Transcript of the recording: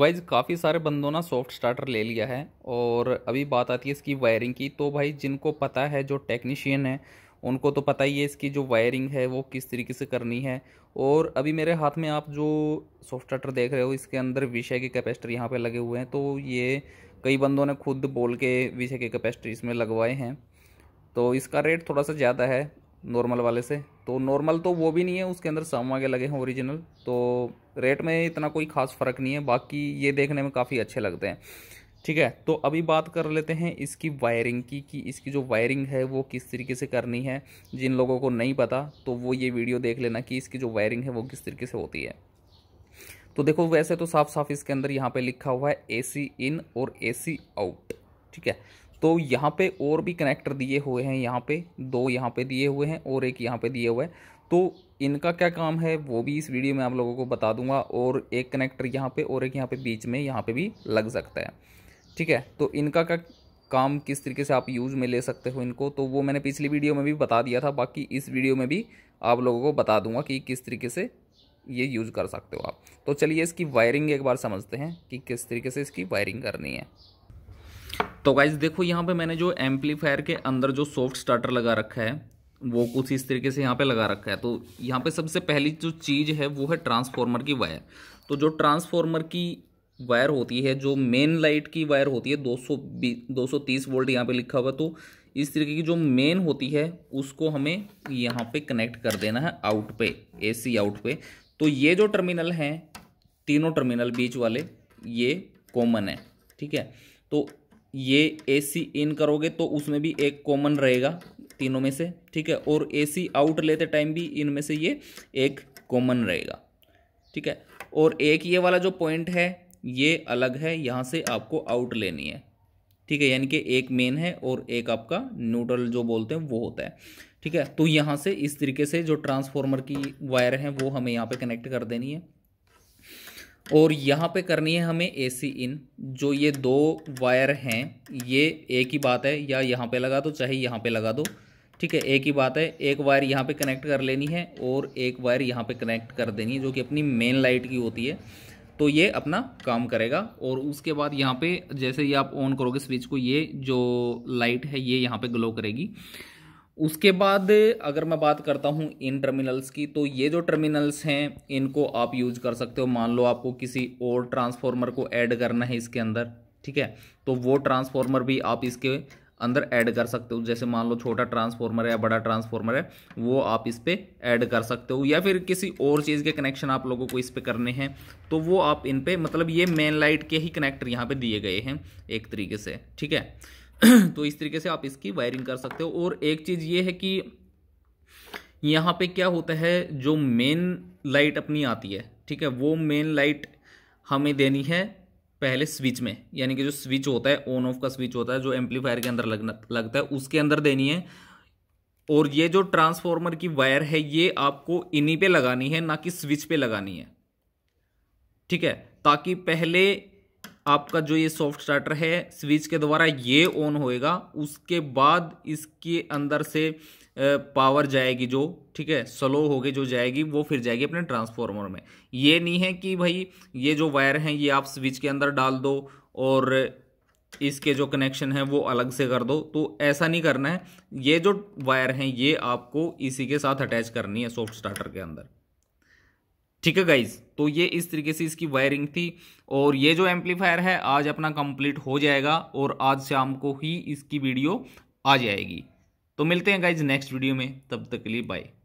wise काफ़ी सारे बंदों ना सॉफ्ट स्टार्टर ले लिया है और अभी बात आती है इसकी वायरिंग की तो भाई जिनको पता है जो टेक्नीशियन है उनको तो पता ही है इसकी जो वायरिंग है वो किस तरीके से करनी है और अभी मेरे हाथ में आप जो सॉफ्ट स्टार्टर देख रहे हो इसके अंदर विषय के कैपेसिटर यहाँ पे लगे हुए हैं तो ये कई बंदों ने खुद बोल के विषय के कैपेसिटर इसमें लगवाए हैं तो इसका रेट थोड़ा सा ज़्यादा है नॉर्मल वाले से तो नॉर्मल तो वो भी नहीं है उसके अंदर सम आगे लगे हैं ओरिजिनल तो रेट में इतना कोई खास फ़र्क नहीं है बाकी ये देखने में काफ़ी अच्छे लगते हैं ठीक है तो अभी बात कर लेते हैं इसकी वायरिंग की कि इसकी जो वायरिंग है वो किस तरीके से करनी है जिन लोगों को नहीं पता तो वो ये वीडियो देख लेना कि इसकी जो वायरिंग है वो किस तरीके से होती है तो देखो वैसे तो साफ साफ इसके अंदर यहाँ पे लिखा हुआ है ए सी इन और ए सी आउट ठीक है तो यहाँ पे और भी कनेक्टर दिए हुए हैं यहाँ पे दो यहाँ पे दिए हुए हैं और एक यहाँ पे दिए हुए हैं तो इनका क्या काम है वो भी इस वीडियो में आप लोगों को बता दूंगा और एक कनेक्टर यहाँ पे और एक यहाँ पे बीच में यहाँ पे भी लग सकता है ठीक है तो इनका क्या काम किस तरीके से आप यूज़ में ले सकते हो इनको तो वो मैंने पिछली वीडियो में भी बता दिया था बाकी इस वीडियो में भी आप लोगों को बता दूंगा कि किस तरीके से ये यूज़ कर सकते हो आप तो चलिए इसकी वायरिंग एक बार समझते हैं कि किस तरीके से इसकी वायरिंग करनी है तो गाइज देखो यहाँ पे मैंने जो एम्पलीफायर के अंदर जो सॉफ्ट स्टार्टर लगा रखा है वो कुछ इस तरीके से यहाँ पे लगा रखा है तो यहाँ पे सबसे पहली जो चीज़ है वो है ट्रांसफार्मर की वायर तो जो ट्रांसफार्मर की वायर होती है जो मेन लाइट की वायर होती है सौ तीस वोल्ट यहाँ पे लिखा हुआ तो इस तरीके की जो मेन होती है उसको हमें यहाँ पे कनेक्ट कर देना है आउट पे सी आउट पे तो ये जो टर्मिनल हैं तीनों टर्मिनल बीच वाले ये कॉमन है ठीक है तो ये ए सी इन करोगे तो उसमें भी एक कॉमन रहेगा तीनों में से ठीक है और ए सी आउट लेते टाइम भी इनमें से ये एक कॉमन रहेगा ठीक है और एक ये वाला जो पॉइंट है ये अलग है यहाँ से आपको आउट लेनी है ठीक है यानी कि एक मेन है और एक आपका न्यूट्रल जो बोलते हैं वो होता है ठीक है तो यहाँ से इस तरीके से जो ट्रांसफॉर्मर की वायर है वो हमें यहाँ पे कनेक्ट कर देनी है और यहाँ पे करनी है हमें ए सी इन जो ये दो वायर हैं ये एक ही बात है या यहाँ पे लगा दो चाहे यहाँ पे लगा दो ठीक है एक ही बात है एक वायर यहाँ पे कनेक्ट कर लेनी है और एक वायर यहाँ पे कनेक्ट कर देनी है जो कि अपनी मेन लाइट की होती है तो ये अपना काम करेगा और उसके बाद यहाँ पे जैसे ये आप ऑन करोगे स्विच को ये जो लाइट है ये यहाँ पे ग्लो करेगी उसके बाद अगर मैं बात करता हूँ इन टर्मिनल्स की तो ये जो टर्मिनल्स हैं इनको आप यूज कर सकते हो मान लो आपको किसी और ट्रांसफार्मर को ऐड करना है इसके अंदर ठीक है तो वो ट्रांसफार्मर भी आप इसके अंदर ऐड कर सकते हो जैसे मान लो छोटा ट्रांसफार्मर है या बड़ा ट्रांसफार्मर है वो आप इस पर ऐड कर सकते हो या फिर किसी और चीज़ के कनेक्शन आप लोगों को इस पर करने हैं तो वो आप इन पर मतलब ये मेन लाइट के ही कनेक्टर यहाँ पर दिए गए हैं एक तरीके से ठीक है तो इस तरीके से आप इसकी वायरिंग कर सकते हो और एक चीज़ ये है कि यहाँ पे क्या होता है जो मेन लाइट अपनी आती है ठीक है वो मेन लाइट हमें देनी है पहले स्विच में यानी कि जो स्विच होता है ऑन ऑफ का स्विच होता है जो एम्पलीफायर के अंदर लगना लगता है उसके अंदर देनी है और ये जो ट्रांसफॉर्मर की वायर है ये आपको इन्हीं पे लगानी है ना कि स्विच पे लगानी है ठीक है ताकि पहले आपका जो ये सॉफ्ट स्टार्टर है स्विच के द्वारा ये ऑन होएगा उसके बाद इसके अंदर से पावर जाएगी जो ठीक है स्लो होगी जो जाएगी वो फिर जाएगी अपने ट्रांसफार्मर में ये नहीं है कि भाई ये जो वायर हैं ये आप स्विच के अंदर डाल दो और इसके जो कनेक्शन है वो अलग से कर दो तो ऐसा नहीं करना है ये जो वायर हैं ये आपको इसी के साथ अटैच करनी है सॉफ्ट स्टार्टर के अंदर ठीक है गाइज तो ये इस तरीके से इसकी वायरिंग थी और ये जो एम्पलीफायर है आज अपना कंप्लीट हो जाएगा और आज शाम को ही इसकी वीडियो आ जाएगी तो मिलते हैं गाइज नेक्स्ट वीडियो में तब तक के लिए बाय